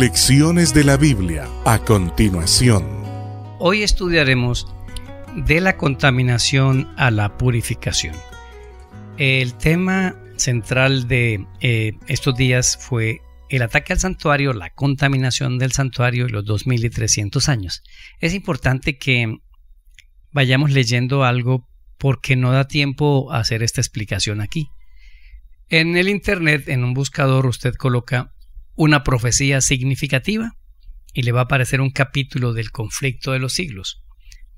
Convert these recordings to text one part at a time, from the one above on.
Lecciones de la Biblia a continuación. Hoy estudiaremos de la contaminación a la purificación. El tema central de eh, estos días fue el ataque al santuario, la contaminación del santuario y los 2300 años. Es importante que vayamos leyendo algo porque no da tiempo a hacer esta explicación aquí. En el Internet, en un buscador, usted coloca una profecía significativa y le va a aparecer un capítulo del conflicto de los siglos.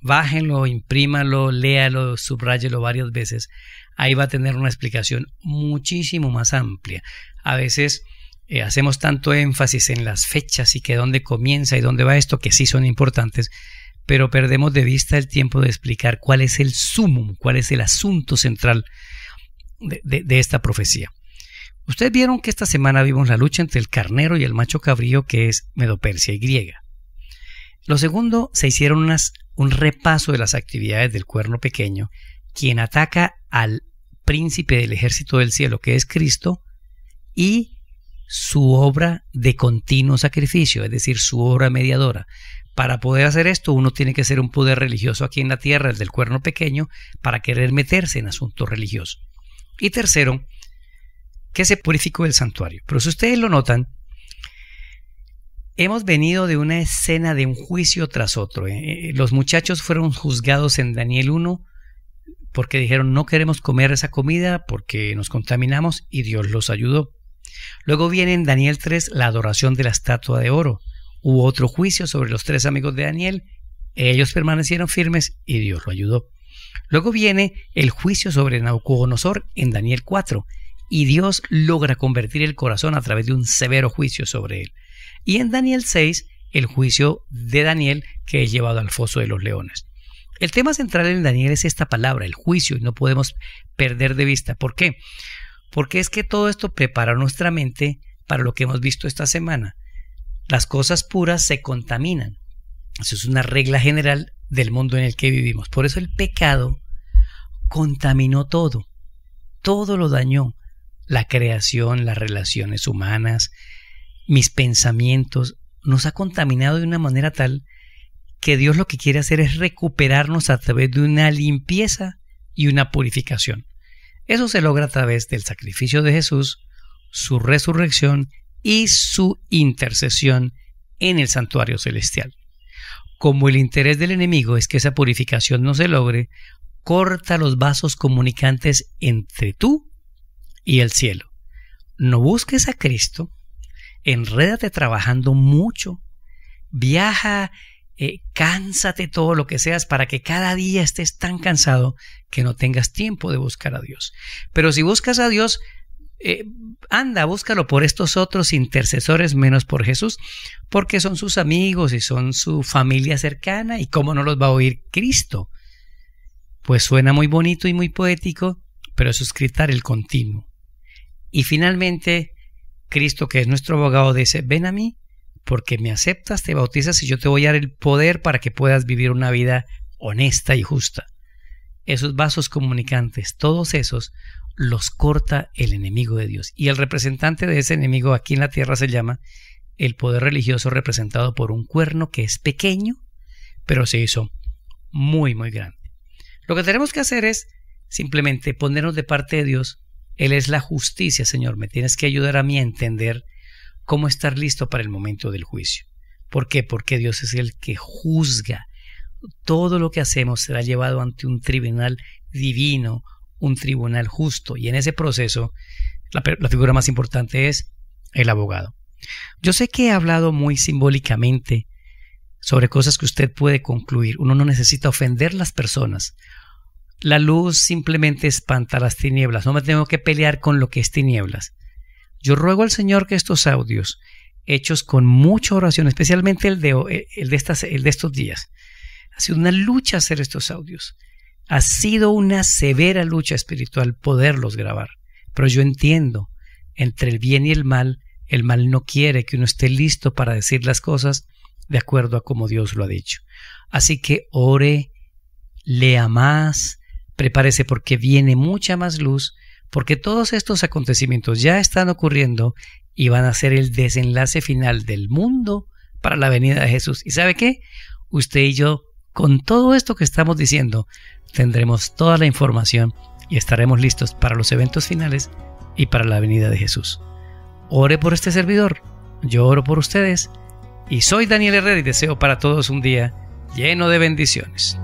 Bájenlo, imprímalo, léalo, subráyelo varias veces. Ahí va a tener una explicación muchísimo más amplia. A veces eh, hacemos tanto énfasis en las fechas y que dónde comienza y dónde va esto, que sí son importantes, pero perdemos de vista el tiempo de explicar cuál es el sumum, cuál es el asunto central de esta profecía. Ustedes vieron que esta semana vimos la lucha entre el carnero y el macho cabrío que es Medopersia y griega. Lo segundo, se hicieron unas, un repaso de las actividades del cuerno pequeño, quien ataca al príncipe del ejército del cielo, que es Cristo, y su obra de continuo sacrificio, es decir, su obra mediadora. Para poder hacer esto, uno tiene que ser un poder religioso aquí en la tierra, el del cuerno pequeño, para querer meterse en asuntos religiosos. Y tercero, que se purificó el santuario. Pero si ustedes lo notan, hemos venido de una escena de un juicio tras otro. ¿eh? Eh, los muchachos fueron juzgados en Daniel 1 porque dijeron no queremos comer esa comida porque nos contaminamos y Dios los ayudó. Luego viene en Daniel 3 la adoración de la estatua de oro. Hubo otro juicio sobre los tres amigos de Daniel. Ellos permanecieron firmes y Dios lo ayudó. Luego viene el juicio sobre Nabucodonosor en Daniel 4 y Dios logra convertir el corazón a través de un severo juicio sobre él. Y en Daniel 6, el juicio de Daniel que es llevado al foso de los leones. El tema central en Daniel es esta palabra, el juicio, y no podemos perder de vista. ¿Por qué? Porque es que todo esto prepara nuestra mente para lo que hemos visto esta semana. Las cosas puras se contaminan. Eso es una regla general del mundo en el que vivimos. Por eso el pecado contaminó todo. Todo lo dañó la creación, las relaciones humanas, mis pensamientos, nos ha contaminado de una manera tal que Dios lo que quiere hacer es recuperarnos a través de una limpieza y una purificación. Eso se logra a través del sacrificio de Jesús, su resurrección y su intercesión en el santuario celestial. Como el interés del enemigo es que esa purificación no se logre, corta los vasos comunicantes entre tú y el cielo. No busques a Cristo, enrédate trabajando mucho, viaja, eh, cánsate todo lo que seas para que cada día estés tan cansado que no tengas tiempo de buscar a Dios. Pero si buscas a Dios, eh, anda, búscalo por estos otros intercesores menos por Jesús, porque son sus amigos y son su familia cercana y cómo no los va a oír Cristo. Pues suena muy bonito y muy poético, pero eso es gritar el continuo. Y finalmente, Cristo, que es nuestro abogado, dice, ven a mí, porque me aceptas, te bautizas y yo te voy a dar el poder para que puedas vivir una vida honesta y justa. Esos vasos comunicantes, todos esos, los corta el enemigo de Dios. Y el representante de ese enemigo aquí en la tierra se llama el poder religioso representado por un cuerno que es pequeño, pero se hizo muy, muy grande. Lo que tenemos que hacer es simplemente ponernos de parte de Dios él es la justicia, Señor. Me tienes que ayudar a mí a entender cómo estar listo para el momento del juicio. ¿Por qué? Porque Dios es el que juzga. Todo lo que hacemos será llevado ante un tribunal divino, un tribunal justo. Y en ese proceso, la, figura más importante es el abogado. Yo sé que he hablado muy simbólicamente sobre cosas que usted puede concluir. Uno no necesita ofender las personas. La luz simplemente espanta las tinieblas, no me tengo que pelear con lo que es tinieblas. Yo ruego al Señor que estos audios, hechos con mucha oración, especialmente eh, el de, estos días, ha sido una lucha hacer estos audios. Ha sido una severa lucha espiritual poderlos grabar. Pero yo entiendo, entre el bien y el mal, el mal no quiere que uno esté listo para decir las cosas de acuerdo a como Dios lo ha dicho. Así que ore, lea más, Prepárese porque viene mucha más luz, porque todos estos acontecimientos ya están ocurriendo y van a ser el desenlace final del mundo para la venida de Jesús. ¿Y sabe qué? Usted y yo, con todo esto que estamos diciendo, tendremos toda la información y estaremos listos para los eventos finales y para la venida de Jesús. Ore por este servidor, yo oro por ustedes y soy Daniel Herrera y deseo para todos un día lleno de bendiciones.